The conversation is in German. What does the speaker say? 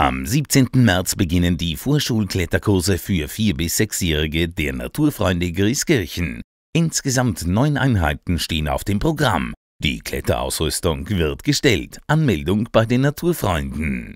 Am 17. März beginnen die Vorschulkletterkurse für 4- bis 6-Jährige der Naturfreunde Grieskirchen. Insgesamt neun Einheiten stehen auf dem Programm. Die Kletterausrüstung wird gestellt. Anmeldung bei den Naturfreunden.